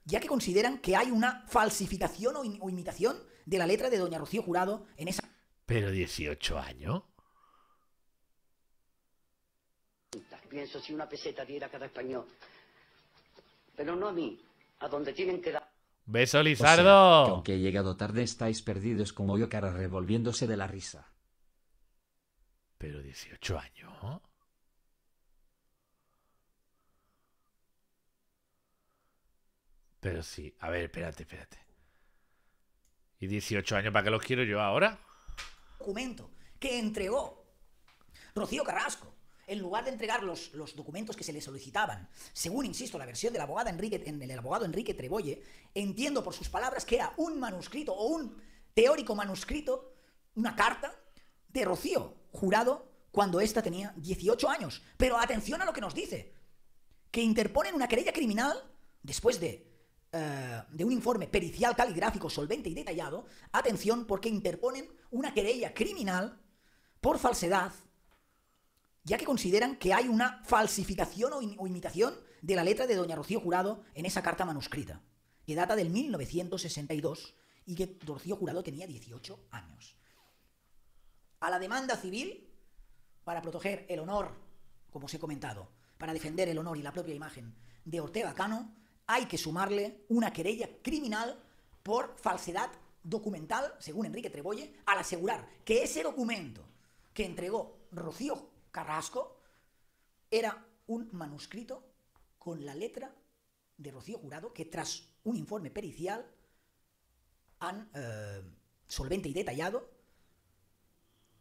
B: ya que consideran que hay una falsificación o, o imitación de la letra de Doña Rocío Jurado en esa...
A: Pero 18 años.
B: Pienso, si una peseta diera cada español. Pero no a mí, a donde tienen que dar.
A: Beso, Lizardo. que aunque he llegado tarde, estáis perdidos como yo, cara revolviéndose de la risa. Pero 18 años. Pero sí, a ver, espérate, espérate. ¿Y 18 años para qué los quiero yo ahora?
B: Documento que entregó Rocío Carrasco en lugar de entregar los, documentos que se le solicitaban, según, insisto, la versión del abogado Enrique, en abogado Enrique Trebolle, entiendo por sus palabras que era un manuscrito o un teórico manuscrito, una carta de Rocío, jurado cuando ésta tenía 18 años. Pero atención a lo que nos dice, que interponen una querella criminal después de eh, de un informe pericial caligráfico solvente y detallado, atención porque interponen una querella criminal por falsedad ya que consideran que hay una falsificación o, imitación de la letra de doña Rocío Jurado en esa carta manuscrita, que data del 1962 y que Rocío Jurado tenía 18 años. A la demanda civil, para proteger el honor, como os he comentado, para defender el honor y la propia imagen de Ortega Cano, hay que sumarle una querella criminal por falsedad documental, según Enrique Trebolle, al asegurar que ese documento que entregó Rocío Carrasco, era un manuscrito con la letra de Rocío Jurado que tras un informe pericial eh, solvente y detallado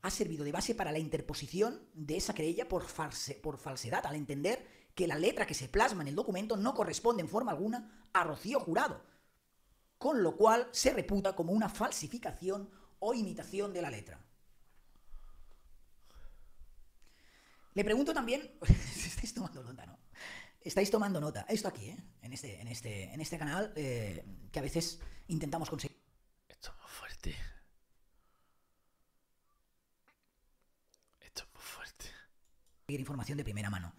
B: ha servido de base para la interposición de esa querella por, por falsedad, al entender que la letra que se plasma en el documento no corresponde en forma alguna a Rocío Jurado, con lo cual se reputa como una falsificación o imitación de la letra. Le pregunto también, estáis tomando nota, ¿no? Estáis tomando nota. Esto aquí, ¿eh? En este, en este, en este canal eh, que a veces intentamos conseguir. Esto es muy fuerte. Esto es muy fuerte. Información de primera mano.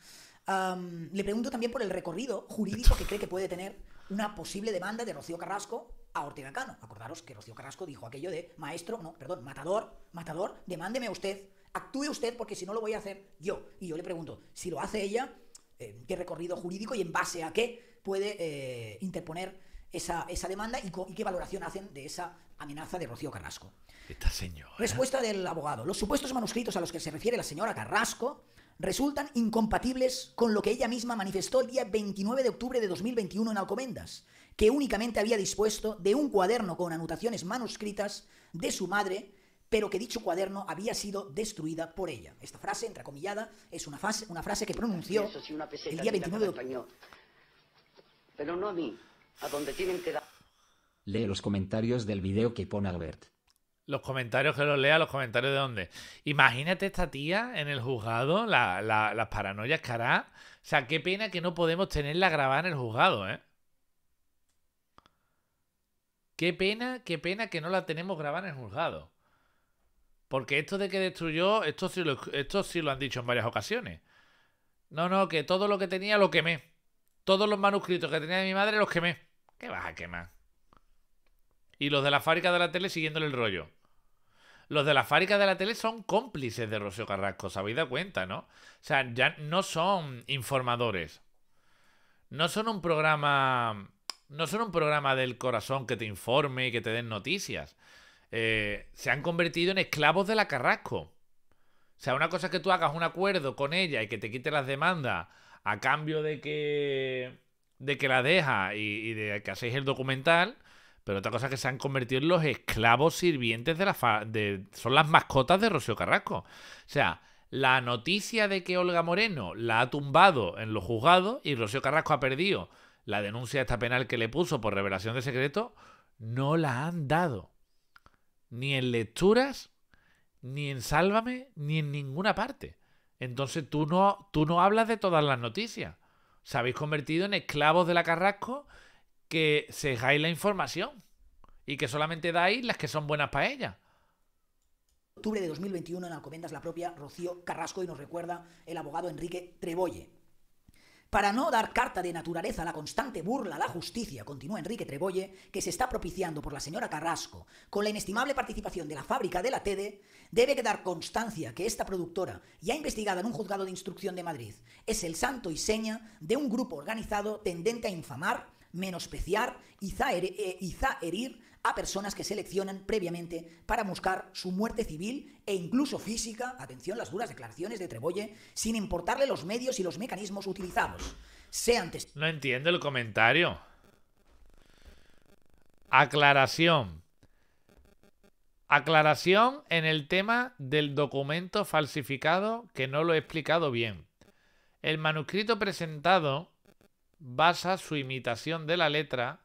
B: le pregunto también por el recorrido jurídico que cree que puede tener una posible demanda de Rocío Carrasco a Ortega Cano. Acordaros que Rocío Carrasco dijo aquello de maestro, no, perdón, matador, matador, demándeme a usted actúe usted porque si no lo voy a hacer yo. Y yo le pregunto, si lo hace ella, eh, ¿qué recorrido jurídico y en base a qué puede eh, interponer esa, demanda y, qué valoración hacen de esa amenaza de Rocío Carrasco?
A: Esta señora.
B: Respuesta del abogado. Los supuestos manuscritos a los que se refiere la señora Carrasco resultan incompatibles con lo que ella misma manifestó el día 29 de octubre de 2021 en Alcomendas, que únicamente había dispuesto de un cuaderno con anotaciones manuscritas de su madre pero que dicho cuaderno había sido destruida por ella. Esta frase, entrecomillada, es una, frase que pronunció el día 29 de Pero no a mí, a donde tienen que dar. Lee los comentarios del video que pone Albert.
A: Los comentarios que los lea, los comentarios de dónde. Imagínate esta tía en el juzgado, las paranoias que hará. O sea, qué pena que no podemos tenerla grabada en el juzgado, ¿eh? Qué pena, qué pena que no la tenemos grabada en el juzgado. Porque esto de que destruyó, esto sí, lo, esto sí lo han dicho en varias ocasiones. No, no, que todo lo que tenía lo quemé. Todos los manuscritos que tenía de mi madre los quemé. ¿Qué vas a quemar? Y los de la fábrica de la tele siguiéndole el rollo. Los de la fábrica de la tele son cómplices de Rocío Carrasco, os habéis dado cuenta, ¿no? O sea, ya no son informadores. No son un programa. No son un programa del corazón que te informe y que te den noticias. Eh, se han convertido en esclavos de la Carrasco. O sea, una cosa es que tú hagas un acuerdo con ella y que te quite las demandas a cambio de que, de que la deja y, de que hacéis el documental, pero otra cosa es que se han convertido en los esclavos sirvientes de la... de, son las mascotas de Rocío Carrasco. O sea, la noticia de que Olga Moreno la ha tumbado en los juzgados y Rocío Carrasco ha perdido la denuncia de esta penal que le puso por revelación de secreto, no la han dado ni en lecturas, ni en Sálvame, ni en ninguna parte. Entonces tú no, tú no hablas de todas las noticias. Se habéis convertido en esclavos de la Carrasco que cejáis la información y que solamente dais las que son buenas para ella
B: octubre de 2021 en Alcomendas la propia Rocío Carrasco y nos recuerda el abogado Enrique Trebolle. Para no dar carta de naturaleza a la constante burla a la justicia, continúa Enrique Trebolle, que se está propiciando por la señora Carrasco con la inestimable participación de la fábrica de la TEDE, debe quedar constancia que esta productora, ya investigada en un juzgado de instrucción de Madrid, es el santo y seña de un grupo organizado tendente a infamar, menospreciar y eh, zaherir a personas que seleccionan previamente para buscar su muerte civil e incluso física, atención las duras declaraciones de Trebolle, sin importarle los medios y los mecanismos utilizados.
A: Sean No entiendo el comentario. Aclaración. Aclaración en el tema del documento falsificado que no lo he explicado bien. El manuscrito presentado basa su imitación de la letra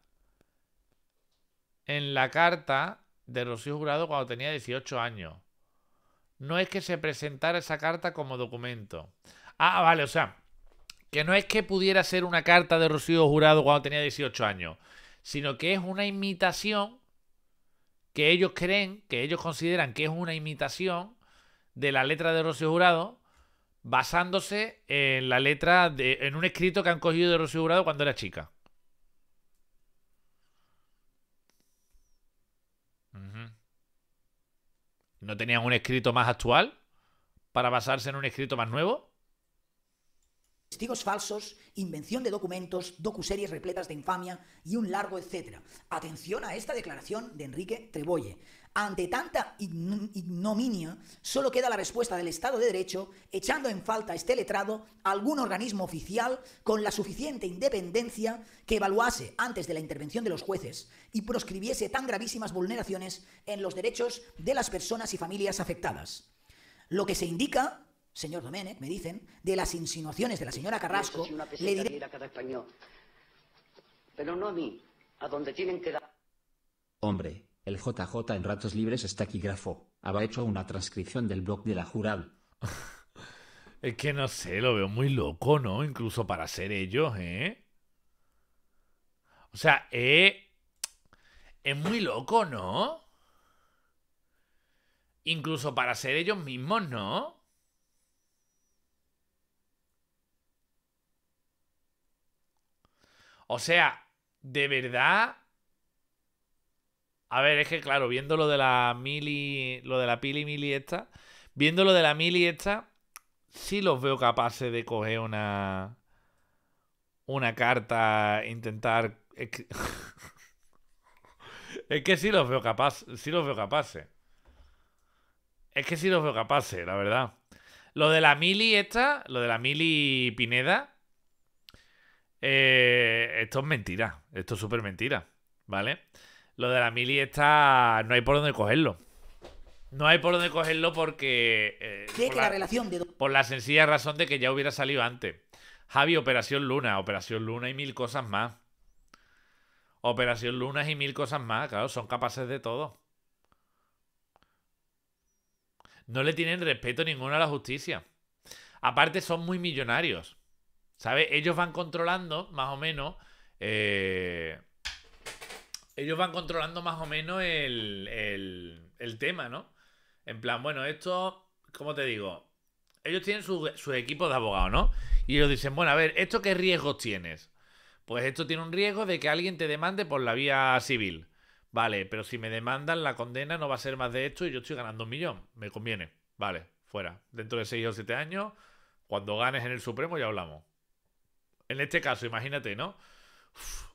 A: en la carta de Rocío Jurado cuando tenía 18 años. No es que se presentara esa carta como documento. Ah, vale, o sea, que no es que pudiera ser una carta de Rocío Jurado cuando tenía 18 años, sino que es una imitación que ellos creen, que ellos consideran que es una imitación de la letra de Rocío Jurado, basándose en la letra de, en un escrito que han cogido de Rocío Jurado cuando era chica. ¿No tenían un escrito más actual para basarse en un escrito más nuevo? Testigos
B: falsos, invención de documentos, docuseries repletas de infamia y un largo etcétera. Atención a esta declaración de Enrique Trebolle. Ante tanta ignominia, solo queda la respuesta del Estado de Derecho, echando en falta este letrado algún organismo oficial con la suficiente independencia que evaluase antes de la intervención de los jueces y proscribiese tan gravísimas vulneraciones en los derechos de las personas y familias afectadas. Lo que se indica, señor Domenech, me dicen, de las insinuaciones de la señora Carrasco, le diré... español. Pero no a mí, a donde tienen que dar. Hombre, el JJ en ratos libres está aquí grafo. Habrá hecho una transcripción
A: del blog de la Jural. es que no sé, lo veo muy loco, ¿no? Incluso para ser ellos, ¿eh? O sea, eh, es muy loco, ¿no? Incluso para ser ellos mismos, ¿no? O sea, de verdad a ver, es que claro, viendo lo de la mili, lo de la pili mili esta, viendo lo de la mili esta, sí los veo capaces de coger una una carta, intentar es que, sí los veo capaces, sí los veo capaces. Es que sí los veo capaces, la verdad. Lo de la mili esta, lo de la mili Pineda, eh, esto es mentira, esto es súper mentira, ¿vale? Lo de la mili está... No hay por dónde cogerlo. No hay por dónde cogerlo porque... Eh, por la, relación Por la sencilla razón de que ya hubiera salido antes. Javi, Operación Luna. Operación Luna y mil cosas más. Operación Luna y mil cosas más. Claro, son capaces de todo. No le tienen respeto ninguno a la justicia. Aparte, son muy millonarios. ¿Sabes? Ellos van controlando, más o menos... Eh ellos van controlando más o menos el, tema, ¿no? En plan, bueno, esto, ¿cómo te digo? Ellos tienen sus su equipo de abogados, ¿no? Y ellos dicen, bueno, a ver, ¿esto qué riesgos tienes? Pues esto tiene un riesgo de que alguien te demande por la vía civil. Vale, pero si me demandan, la condena no va a ser más de esto y yo estoy ganando un millón. Me conviene. Vale, fuera. Dentro de seis o siete años, cuando ganes en el Supremo, ya hablamos. En este caso, imagínate, ¿no?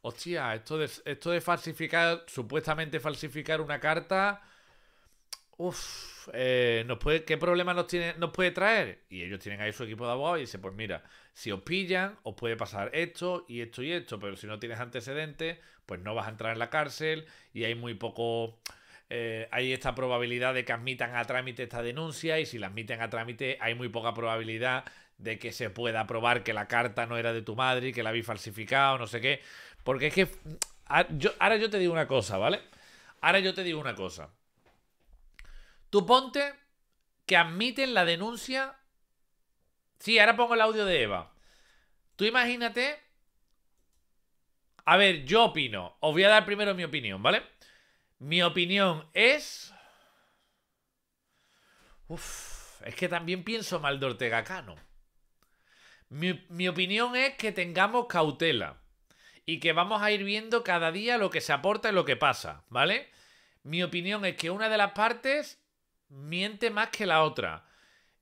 A: hostia, esto de, falsificar, supuestamente falsificar una carta, uff, eh, puede, ¿qué problema nos, tiene, nos puede traer? Y ellos tienen ahí su equipo de abogados y dicen, pues mira, si os pillan, os puede pasar esto y esto y esto, pero si no tienes antecedentes, pues no vas a entrar en la cárcel y hay muy poco... Eh, hay esta probabilidad de que admitan a trámite esta denuncia y si la admiten a trámite hay muy poca probabilidad de que se pueda probar que la carta no era de tu madre y que la habéis falsificado, no sé qué. Porque es que. Mm, yo, ahora yo te digo una cosa, ¿vale? Ahora yo te digo una cosa. Tú ponte que admiten la denuncia. Sí, ahora pongo el audio de Eva. Tú imagínate. A ver, yo opino. Os voy a dar primero mi opinión, ¿vale? Mi opinión es. Uf, es que también pienso mal de Ortega Cano. Mi, opinión es que tengamos cautela y que vamos a ir viendo cada día lo que se aporta y lo que pasa, ¿vale? Mi opinión es que una de las partes miente más que la otra.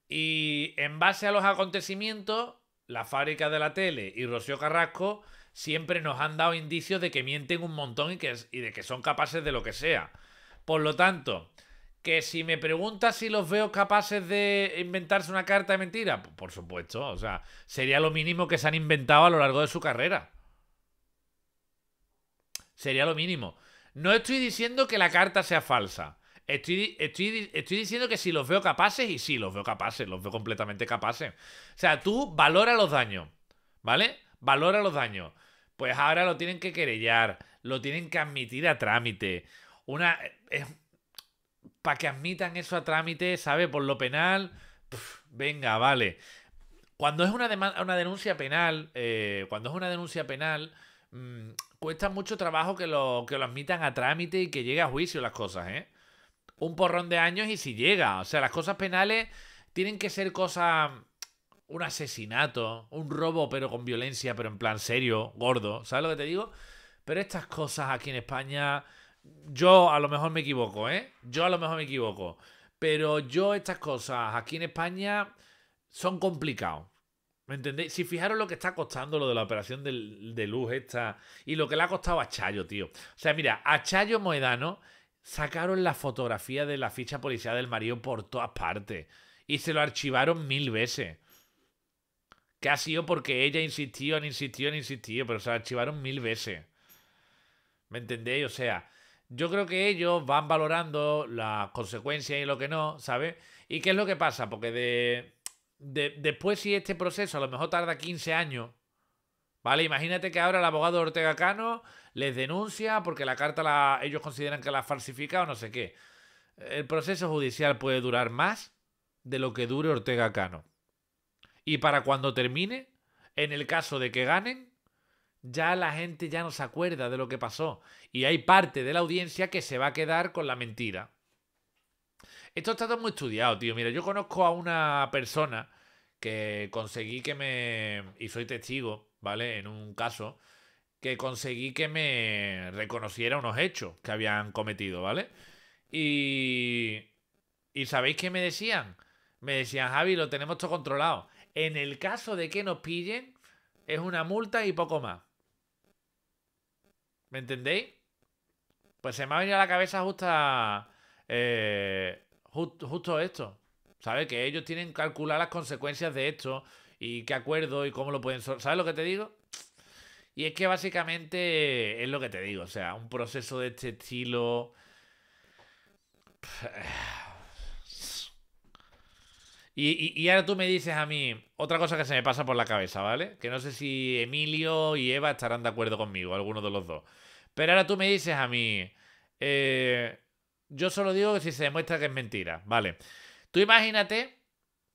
A: Y en base a los acontecimientos, la fábrica de la tele y Rocío Carrasco siempre nos han dado indicios de que mienten un montón y, que, y de que son capaces de lo que sea. Por lo tanto, que si me preguntas si los veo capaces de inventarse una carta de mentira, pues, por supuesto, o sea, sería lo mínimo que se han inventado a lo largo de su carrera. Sería lo mínimo. No estoy diciendo que la carta sea falsa. Estoy, estoy, estoy, diciendo que si los veo capaces, y sí, los veo capaces, los veo completamente capaces. O sea, tú valora los daños, ¿vale? Valora los daños. Pues ahora lo tienen que querellar, lo tienen que admitir a trámite. Una. Eh, para que admitan eso a trámite, ¿sabe? Por lo penal, venga, vale. Cuando es una, una denuncia penal, eh, cuando es una denuncia penal, mm, cuesta mucho trabajo que lo, que lo admitan a trámite y que llegue a juicio las cosas, ¿eh? Un porrón de años y si llega. O sea, las cosas penales tienen que ser cosas un asesinato, un robo, pero con violencia, pero en plan serio, gordo. ¿Sabes lo que te digo? Pero estas cosas aquí en España yo a lo mejor me equivoco, ¿eh? Yo a lo mejor me equivoco. Pero yo estas cosas aquí en España son complicados. ¿Me entendéis? Si fijaros lo que está costando lo de la operación de, luz esta y lo que le ha costado a Chayo, tío. O sea, mira, a Chayo Moedano sacaron la fotografía de la ficha policial del marido por todas partes y se lo archivaron mil veces. Que ha sido porque ella insistió, han insistido, han insistido, pero se lo archivaron mil veces. ¿Me entendéis? O sea, yo creo que ellos van valorando las consecuencias y lo que no, ¿sabes? ¿Y qué es lo que pasa? Porque de, de, después si este proceso a lo mejor tarda 15 años, ¿vale? Imagínate que ahora el abogado Ortega Cano les denuncia porque la carta la, ellos consideran que la ha falsificado, no sé qué. El proceso judicial puede durar más de lo que dure Ortega Cano. Y para cuando termine, en el caso de que ganen, ya la gente ya no se acuerda de lo que pasó y hay parte de la audiencia que se va a quedar con la mentira. Esto está todo muy estudiado, tío. Mira, yo conozco a una persona que conseguí que me... y soy testigo, ¿vale? En un caso, que conseguí que me reconociera unos hechos que habían cometido, ¿vale? Y... ¿Y sabéis qué me decían? Me decían, Javi, lo tenemos todo controlado. En el caso de que nos pillen, es una multa y poco más. ¿Me entendéis? Pues se me ha venido a la cabeza justa, eh, justo esto. ¿Sabes? Que ellos tienen que calcular las consecuencias de esto y qué acuerdo y cómo lo pueden... ¿Sabes lo que te digo? Y es que básicamente es lo que te digo. O sea, un proceso de este estilo... Y, y, ahora tú me dices a mí otra cosa que se me pasa por la cabeza, ¿vale? Que no sé si Emilio y Eva estarán de acuerdo conmigo, alguno de los dos. Pero ahora tú me dices a mí, eh, yo solo digo que si se demuestra que es mentira, ¿vale? Tú imagínate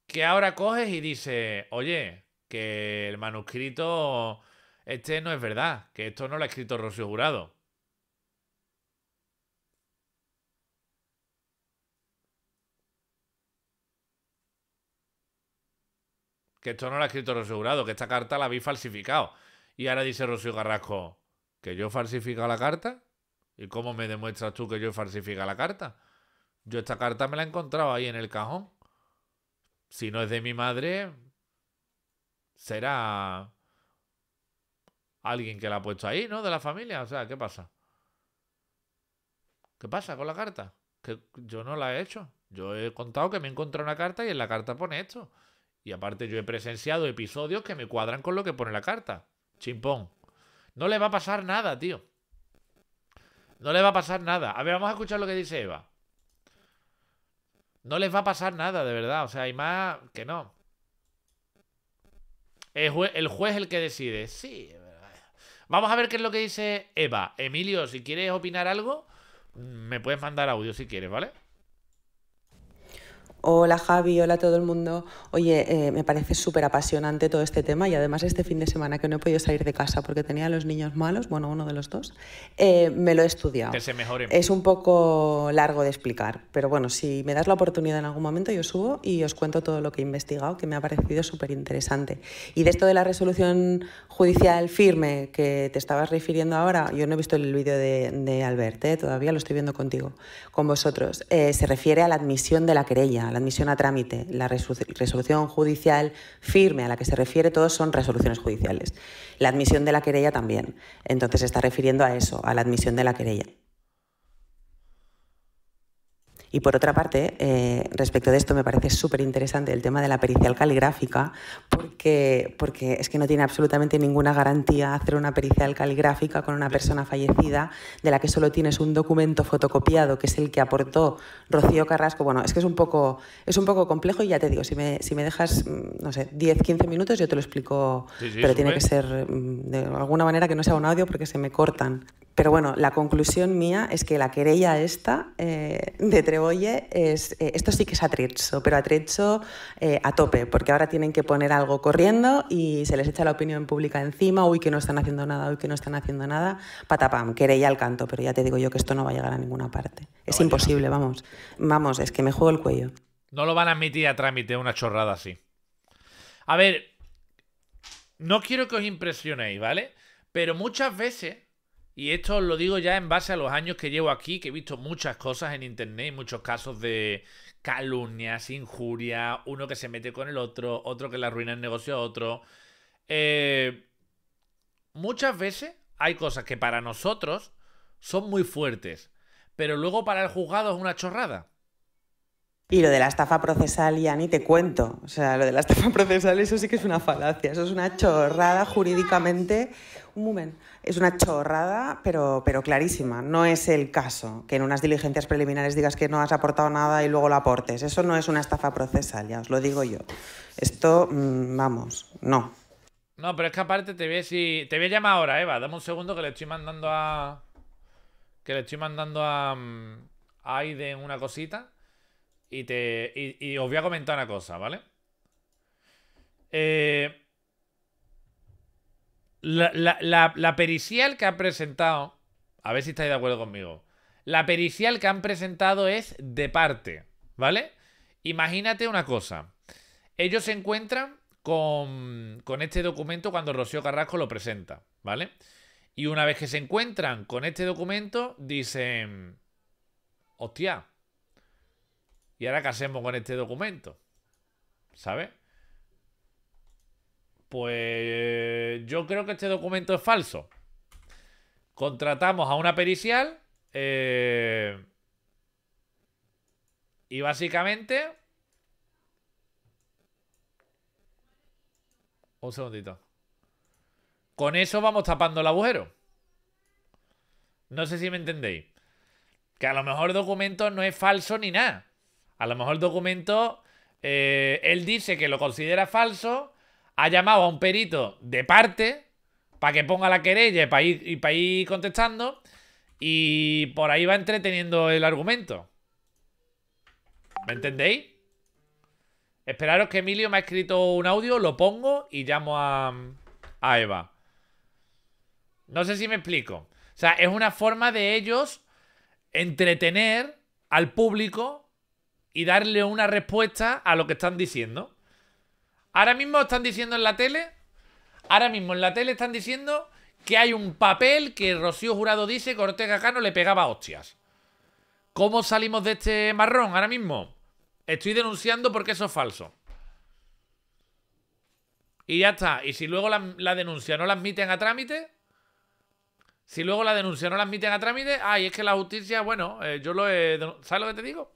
A: que ahora coges y dices, oye, que el manuscrito este no es verdad, que esto no lo ha escrito Rocío Jurado. Que esto no lo ha escrito Rocío Jurado, que esta carta la habéis falsificado. Y ahora dice Rocío Carrasco, ¿Que yo he falsificado la carta? ¿Y cómo me demuestras tú que yo he falsificado la carta? Yo esta carta me la he encontrado ahí en el cajón. Si no es de mi madre, será alguien que la ha puesto ahí, ¿no? De la familia. O sea, ¿qué pasa? ¿Qué pasa con la carta? Que yo no la he hecho. Yo he contado que me he encontrado una carta y en la carta pone esto. Y aparte yo he presenciado episodios que me cuadran con lo que pone la carta. Chimpón. No le va a pasar nada, tío. No le va a pasar nada. A ver, vamos a escuchar lo que dice Eva. No les va a pasar nada, de verdad. O sea, hay más que no. El, juez, el juez el que decide. Sí, Vamos a ver qué es lo que dice Eva. Emilio, si quieres opinar algo, me puedes mandar audio si quieres, ¿vale?
C: Hola Javi, hola a todo el mundo. Oye, eh, me parece súper apasionante todo este tema y además este fin de semana que no he podido salir de casa porque tenía los niños malos, bueno, uno de los dos, eh, me lo he estudiado. Que Es un poco largo de explicar, pero bueno, si me das la oportunidad en algún momento yo subo y os cuento todo lo que he investigado, que me ha parecido súper interesante. Y de esto de la resolución judicial firme que te estabas refiriendo ahora, yo no he visto el vídeo de, de eh, todavía lo estoy viendo contigo, con vosotros, se refiere a la admisión de la querella la admisión a trámite, la resolución judicial firme a la que se refiere, todos son resoluciones judiciales. La admisión de la querella también. Entonces se está refiriendo a eso, a la admisión de la querella. Y por otra parte, eh, respecto de esto, me parece súper interesante el tema de la pericial caligráfica, porque, porque es que no tiene absolutamente ninguna garantía hacer una pericial caligráfica con una persona fallecida de la que solo tienes un documento fotocopiado, que es el que aportó Rocío Carrasco. Bueno, es que es un poco, es un poco complejo y ya te digo, si me, si me dejas, mm, no sé, 10, 15 minutos, yo te lo explico, pero tiene que ser mm, de alguna manera que no sea un audio porque se me cortan. Pero bueno, la conclusión mía es que la querella esta eh, de Oye, es, eh, esto sí que es atrecho, pero atrecho eh, a tope, porque ahora tienen que poner algo corriendo y se les echa la opinión pública encima, uy, que no están haciendo nada, uy, que no están haciendo nada, patapam, queréis al canto, pero ya te digo yo que esto no va a llegar a ninguna parte. Es imposible, vamos, vamos, es que me juego el cuello.
A: No lo van a admitir a trámite, una chorrada así. A ver, no quiero que os impresionéis, ¿vale? Pero muchas veces y esto lo digo ya en base a los años que llevo aquí, que he visto muchas cosas en internet muchos casos de calumnias, injurias, uno que se mete con el otro, otro que le arruina el negocio a otro. Eh, muchas veces hay cosas que para nosotros son muy fuertes, pero luego para el juzgado es una chorrada.
C: Y lo de la estafa procesal ya ni te cuento. O sea, lo de la estafa procesal, eso sí que es una falacia, eso es una chorrada jurídicamente. Un es una chorrada, pero, pero clarísima. No es el caso que en unas diligencias preliminares digas que no has aportado nada y luego lo aportes. Eso no es una estafa procesal, ya os lo digo yo. Esto, mm, vamos, no.
A: No, pero es que aparte te voy a, si... te llamar ahora, Eva. Dame un segundo que le estoy mandando a. Que le estoy mandando A mm, Aiden una cosita. Y, te, y, os voy a comentar una cosa, ¿vale? Eh, la, pericial que han presentado, a ver si estáis de acuerdo conmigo. La pericial que han presentado es de parte, ¿vale? Imagínate una cosa. Ellos se encuentran con, con, este documento cuando Rocío Carrasco lo presenta, ¿vale? Y una vez que se encuentran con este documento, dicen, hostia, ¿Y ahora qué hacemos con este documento? ¿Sabes? Pues yo creo que este documento es falso. Contratamos a una pericial. Eh, y básicamente. Un segundito. Con eso vamos tapando el agujero. No sé si me entendéis. Que a lo mejor el documento no es falso ni nada. A lo mejor el documento, eh, él dice que lo considera falso, ha llamado a un perito de parte para que ponga la querella y para ir, y contestando, y por ahí va entreteniendo el argumento. ¿Me entendéis? Esperaros que Emilio me ha escrito un audio, lo pongo y llamo a, a Eva. No sé si me explico. O sea, es una forma de ellos entretener al público y darle una respuesta a lo que están diciendo. Ahora mismo están diciendo en la tele, ahora mismo en la tele están diciendo que hay un papel que Rocío Jurado dice que Ortega Cano le pegaba hostias. ¿Cómo salimos de este marrón ahora mismo? Estoy denunciando porque eso es falso. Y ya está. Y si luego la, denuncia no la admiten a trámite, si luego la denuncia no la admiten a trámite, ay, es que la justicia, bueno, eh, yo lo he... ¿Sabes lo que te digo?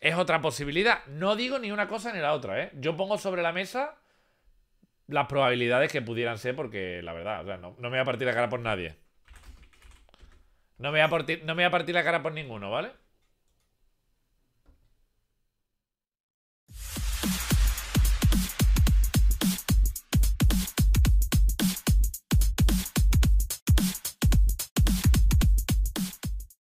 A: Es otra posibilidad. No digo ni una cosa ni la otra, ¿eh? Yo pongo sobre la mesa las probabilidades que pudieran ser, porque la verdad, o sea, no, me voy a partir la cara por nadie. No me a no me voy a partir la cara por ninguno, ¿vale?